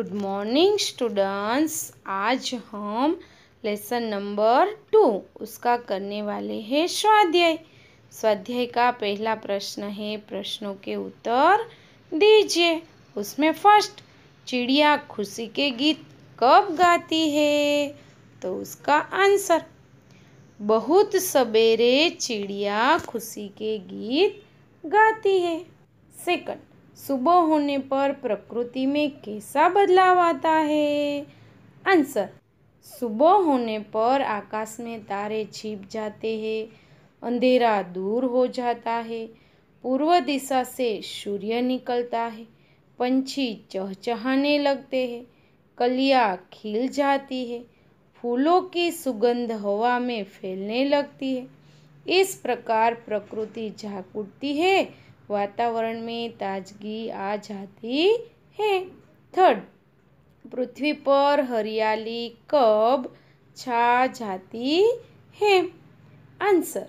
good morning students आज हम lesson number two उसका करने वाले हैं स्वाध्याय स्वाध्याय का पहला प्रश्न है प्रश्नों के उत्तर दीजिए उसमें फर्स्ट चिड़िया खुशी के गीत कब गाती है तो उसका आंसर बहुत सवेरे चिड़िया खुशी के गीत गाती है सेकंड सुबह होने पर प्रकृति में कैसा बदलाव आता है आंसर सुबह होने पर आकाश में तारे छिप जाते हैं अंधेरा दूर हो जाता है पूर्व दिशा से सूर्य निकलता है पंछी चहचहाने लगते हैं कलिया खिल जाती है फूलों की सुगंध हवा में फैलने लगती है इस प्रकार प्रकृति झाग उठती है वातावरण में ताजगी आ जाती है थर्ड पृथ्वी पर हरियाली कब छा जाती है आंसर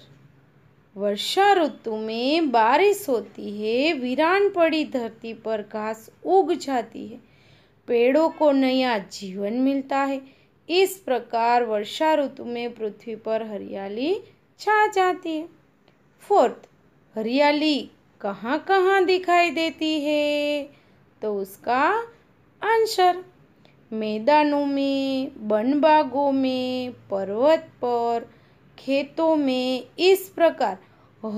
वर्षा ऋतु में बारिश होती है वीरान पड़ी धरती पर घास उग जाती है पेड़ों को नया जीवन मिलता है इस प्रकार वर्षा ऋतु में पृथ्वी पर हरियाली छा जाती है फोर्थ हरियाली कहाँ कहाँ दिखाई देती है तो उसका आंसर मैदानों में वन बागों में पर्वत पर खेतों में इस प्रकार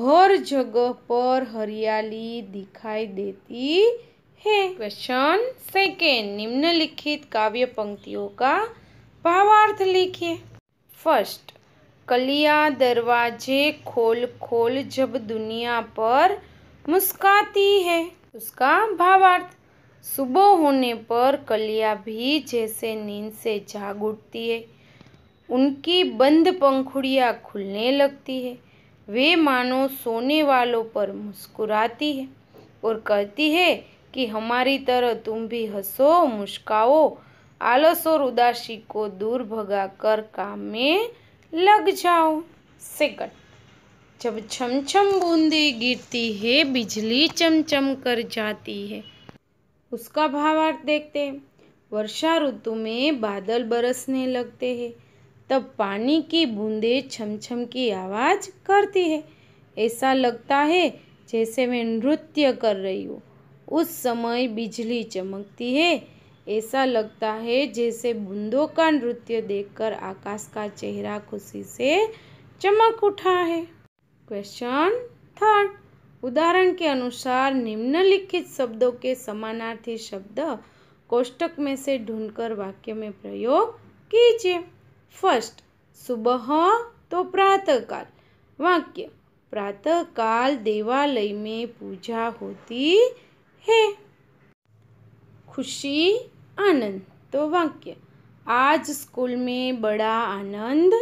हर जगह पर हरियाली दिखाई देती है क्वेश्चन सेकेंड निम्नलिखित काव्य पंक्तियों का भावार्थ लिखिए फर्स्ट कलिया दरवाजे खोल खोल जब दुनिया पर मुस्काती है उसका भावार्थ सुबह होने पर कलिया भी जैसे नींद से जाग उठती है उनकी बंद पंखुड़ियाँ खुलने लगती है वे मानो सोने वालों पर मुस्कुराती है और कहती है कि हमारी तरह तुम भी हंसो मुस्काओ आलस और उदासी को दूर भगा कर काम में लग जाओ सेकंड जब छमछम बूंदे गिरती है बिजली चमचम कर जाती है उसका भावार्थ देखते हैं वर्षा ऋतु में बादल बरसने लगते हैं तब पानी की बूंदे छमछम की आवाज़ करती है ऐसा लगता है जैसे मैं नृत्य कर रही हूँ उस समय बिजली चमकती है ऐसा लगता है जैसे बूंदों का नृत्य देखकर आकाश का चेहरा खुशी से चमक उठा है क्वेश्चन थर्ड उदाहरण के अनुसार निम्नलिखित शब्दों के समानार्थी शब्द कोष्टक में से ढूंढकर वाक्य में प्रयोग कीजिए फर्स्ट सुबह तो प्रातःकाल वाक्य प्रातःकाल देवालय में पूजा होती है खुशी आनंद तो वाक्य आज स्कूल में बड़ा आनंद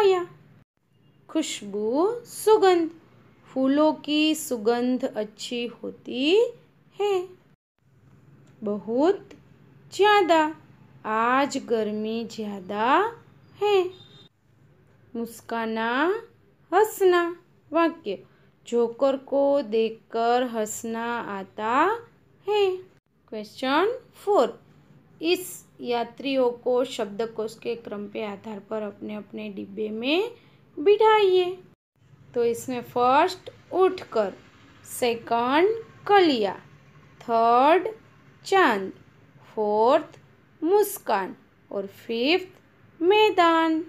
आया खुशबू सुगंध फूलों की सुगंध अच्छी होती है बहुत ज़्यादा आज गर्मी ज़्यादा है मुस्काना हंसना वाक्य जोकर को देखकर हंसना आता है क्वेश्चन फोर इस यात्रियों को शब्दकोश के क्रम पे आधार पर अपने अपने डिब्बे में बिठाइए तो इसमें फर्स्ट उठकर सेकंड कलिया थर्ड चांद फोर्थ मुस्कान और फिफ्थ मैदान